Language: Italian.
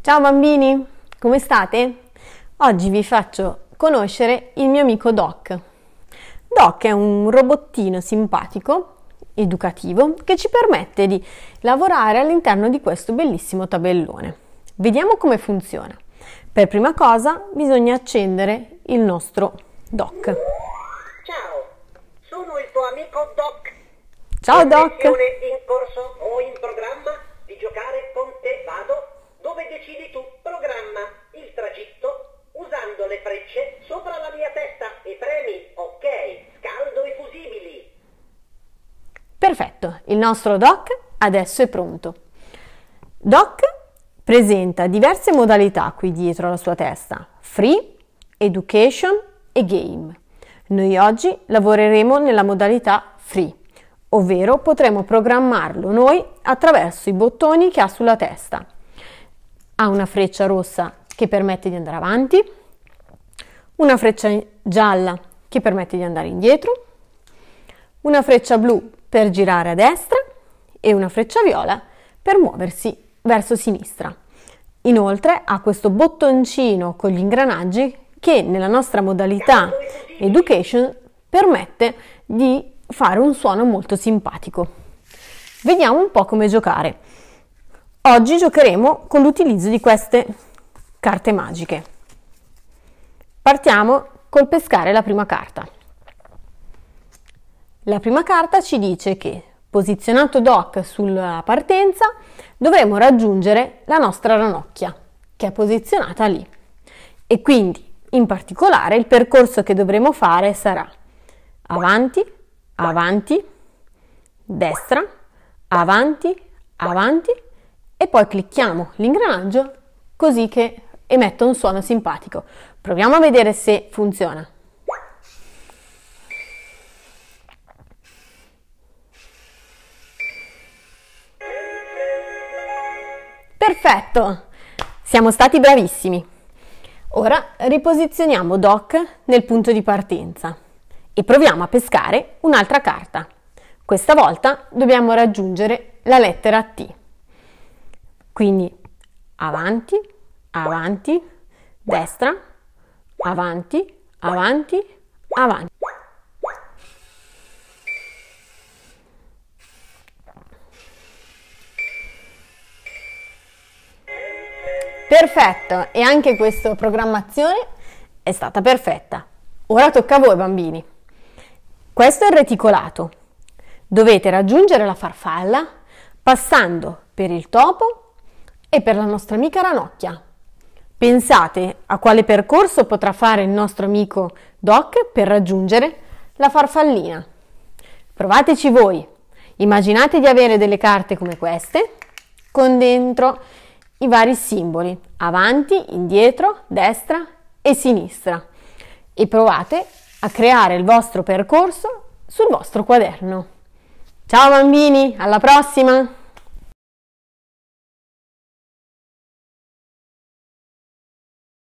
Ciao bambini, come state? Oggi vi faccio conoscere il mio amico Doc. Doc è un robottino simpatico, educativo, che ci permette di lavorare all'interno di questo bellissimo tabellone. Vediamo come funziona. Per prima cosa bisogna accendere il nostro Doc. Ciao, sono il tuo amico Doc. Ciao Doc. È in corso o in programma di giocare Perfetto, il nostro doc adesso è pronto. Doc presenta diverse modalità qui dietro alla sua testa, free, education e game. Noi oggi lavoreremo nella modalità free, ovvero potremo programmarlo noi attraverso i bottoni che ha sulla testa. Ha una freccia rossa che permette di andare avanti, una freccia gialla che permette di andare indietro, una freccia blu per girare a destra e una freccia viola per muoversi verso sinistra. Inoltre ha questo bottoncino con gli ingranaggi che nella nostra modalità education permette di fare un suono molto simpatico. Vediamo un po' come giocare. Oggi giocheremo con l'utilizzo di queste carte magiche. Partiamo col pescare la prima carta. La prima carta ci dice che, posizionato DOC sulla partenza, dovremo raggiungere la nostra ranocchia, che è posizionata lì. E quindi, in particolare, il percorso che dovremo fare sarà avanti, avanti, destra, avanti, avanti e poi clicchiamo l'ingranaggio così che emetta un suono simpatico. Proviamo a vedere se funziona. Perfetto! Siamo stati bravissimi. Ora riposizioniamo Doc nel punto di partenza e proviamo a pescare un'altra carta. Questa volta dobbiamo raggiungere la lettera T. Quindi avanti, avanti, destra, avanti, avanti, avanti. Perfetto, e anche questa programmazione è stata perfetta. Ora tocca a voi bambini. Questo è il reticolato. Dovete raggiungere la farfalla passando per il topo e per la nostra amica Ranocchia. Pensate a quale percorso potrà fare il nostro amico Doc per raggiungere la farfallina. Provateci voi. Immaginate di avere delle carte come queste con dentro i vari simboli, avanti, indietro, destra e sinistra e provate a creare il vostro percorso sul vostro quaderno. Ciao bambini, alla prossima!